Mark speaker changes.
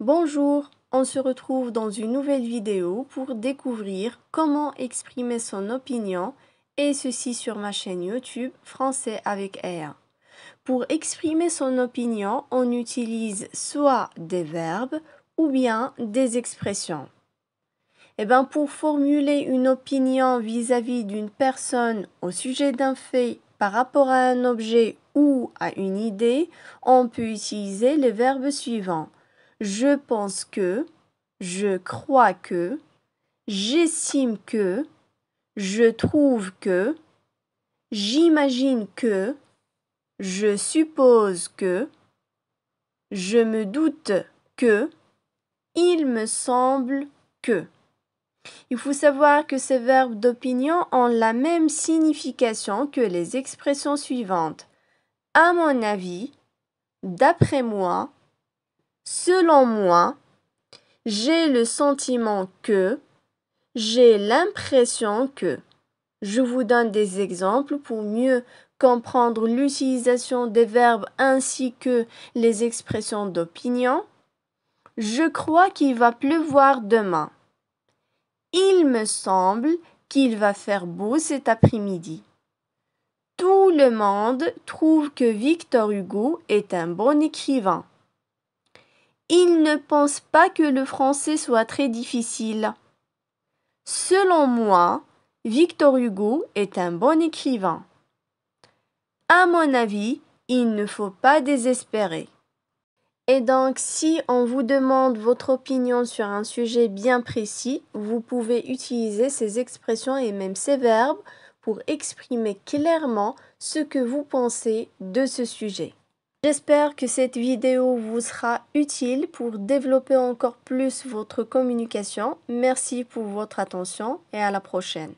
Speaker 1: Bonjour, on se retrouve dans une nouvelle vidéo pour découvrir comment exprimer son opinion et ceci sur ma chaîne YouTube Français avec R. Pour exprimer son opinion, on utilise soit des verbes ou bien des expressions. Eh bien, pour formuler une opinion vis-à-vis d'une personne au sujet d'un fait par rapport à un objet ou à une idée, on peut utiliser les verbes suivants je pense que, je crois que, j'estime que, je trouve que, j'imagine que, je suppose que, je me doute que, il me semble que. Il faut savoir que ces verbes d'opinion ont la même signification que les expressions suivantes. À mon avis, d'après moi, Selon moi, j'ai le sentiment que, j'ai l'impression que. Je vous donne des exemples pour mieux comprendre l'utilisation des verbes ainsi que les expressions d'opinion. Je crois qu'il va pleuvoir demain. Il me semble qu'il va faire beau cet après-midi. Tout le monde trouve que Victor Hugo est un bon écrivain il ne pense pas que le français soit très difficile. Selon moi, Victor Hugo est un bon écrivain. À mon avis, il ne faut pas désespérer. Et donc, si on vous demande votre opinion sur un sujet bien précis, vous pouvez utiliser ces expressions et même ces verbes pour exprimer clairement ce que vous pensez de ce sujet. J'espère que cette vidéo vous sera utile pour développer encore plus votre communication. Merci pour votre attention et à la prochaine.